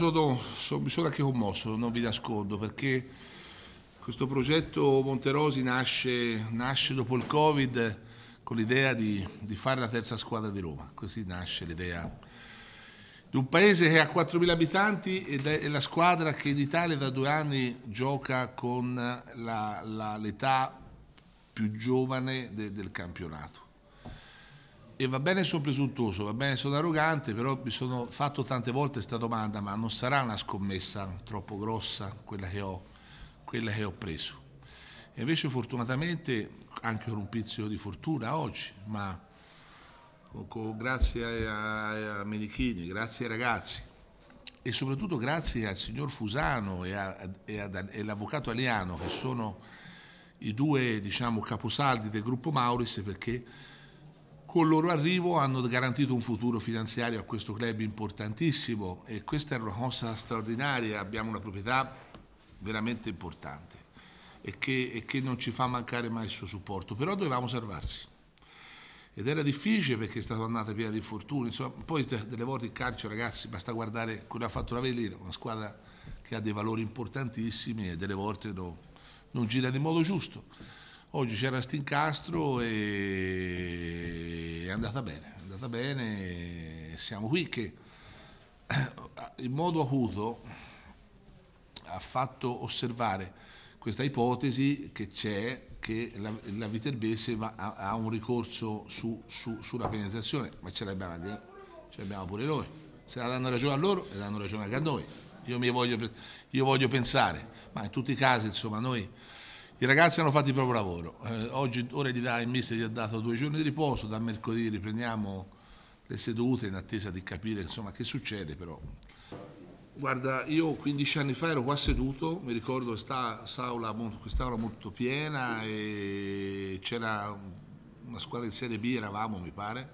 Sono, sono, mi sono anche commosso, non vi nascondo, perché questo progetto Monterosi nasce, nasce dopo il Covid con l'idea di, di, fare la terza squadra di Roma. Così nasce l'idea di un paese che ha 4.000 abitanti ed è la squadra che in Italia da due anni gioca con l'età più giovane de, del campionato e va bene sono presuntuoso, va bene sono arrogante, però mi sono fatto tante volte questa domanda, ma non sarà una scommessa troppo grossa quella che ho, quella che ho preso. E invece fortunatamente, anche con un pizzico di fortuna oggi, ma con, con, grazie a, a Medichini, grazie ai ragazzi e soprattutto grazie al signor Fusano e, a, e, ad, e all'avvocato Aliano che sono i due diciamo, caposaldi del gruppo Mauris perché con il loro arrivo hanno garantito un futuro finanziario a questo club importantissimo e questa è una cosa straordinaria, abbiamo una proprietà veramente importante e che, e che non ci fa mancare mai il suo supporto, però dovevamo salvarsi ed era difficile perché è stata un'annata piena di infortuni, Insomma, poi delle volte il calcio, ragazzi, basta guardare quello che ha fatto la Vellina, una squadra che ha dei valori importantissimi e delle volte no, non gira nel modo giusto oggi c'era Stincastro e è andata bene, è andata bene, siamo qui che eh, in modo acuto ha fatto osservare questa ipotesi che c'è che la, la Viterbese va, ha, ha, un ricorso su, su, sulla penalizzazione, ma ce l'abbiamo, ce l'abbiamo pure noi, se la danno ragione a loro la danno ragione anche a noi, io, voglio, io voglio pensare, ma in tutti i casi insomma noi i ragazzi hanno fatto il proprio lavoro. Eh, oggi, ora di là, il mister gli ha dato due giorni di riposo, da mercoledì riprendiamo le sedute in attesa di capire insomma, che succede però. Guarda, io 15 anni fa ero qua seduto, mi ricordo quest'aula quest molto piena e c'era una squadra in Serie B, eravamo mi pare,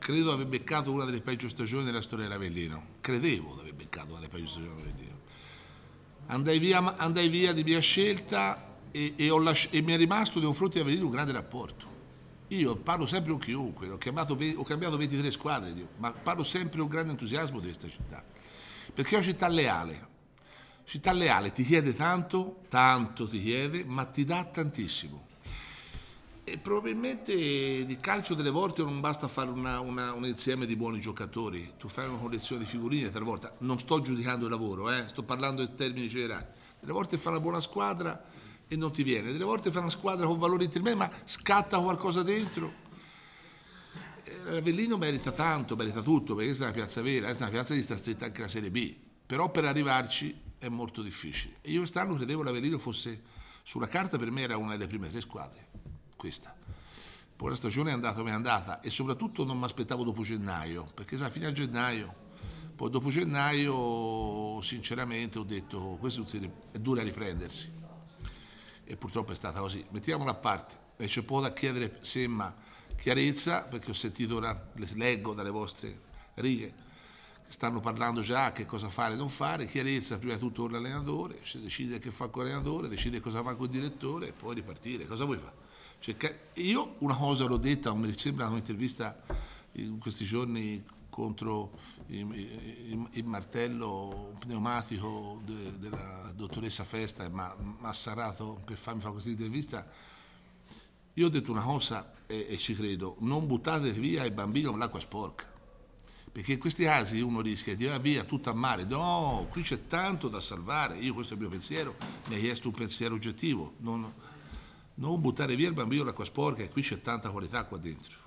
credo aver beccato una delle peggio stagioni della storia dell'Avellino, credevo di aver beccato una delle peggio stagioni dell'Avellino. Andai via, andai via di mia scelta, e, e, lasci- e, mi è rimasto nei confronti di Avellino un grande rapporto. Io parlo sempre con chiunque, ho, chiamato, ho cambiato 23 squadre, ma parlo sempre con grande entusiasmo di questa città, perché è una città leale. Città leale ti chiede tanto, tanto ti chiede, ma ti dà tantissimo. E probabilmente di calcio delle volte non basta fare una, una, un insieme di buoni giocatori, tu fai una collezione di figurine talvolta, non sto giudicando il lavoro, eh? sto parlando in termini generali, delle volte fa una buona squadra e non ti viene. Delle volte fa una squadra con valore intermedio, ma scatta qualcosa dentro. L'Avellino eh, merita tanto, merita tutto, perché questa è una piazza vera, questa eh, è una piazza che sta stretta anche la Serie B, però per arrivarci è molto difficile. E io quest'anno credevo l'Avellino fosse, sulla carta per me era una delle prime tre squadre, questa. Poi la stagione è andata come è andata e soprattutto non mi aspettavo dopo gennaio, perché sa, fino a gennaio poi dopo gennaio, sinceramente, ho detto questo è dura riprendersi e purtroppo è stata così. Mettiamola a parte, e c'è poco da chiedere, sembra, chiarezza, perché ho sentito ora, leggo dalle vostre righe, stanno parlando già che cosa fare e non fare, chiarezza prima di tutto con l'allenatore, si decide che fa con l'allenatore, decide cosa fa con il direttore e poi ripartire, cosa vuoi fare? Cioè, io una cosa l'ho detta, mi sembra un'intervista in questi giorni contro il, il, il martello pneumatico de, della dottoressa Festa e mi ha massarato per farmi fare questa intervista, io ho detto una cosa e, e ci credo, non buttate via il bambino con l'acqua sporca perché in questi casi uno rischia di andare via tutto a mare, no, qui c'è tanto da salvare, io questo è il mio pensiero, mi hai chiesto un pensiero oggettivo, non, non buttare via il bambino con l'acqua sporca e qui c'è tanta qualità qua dentro.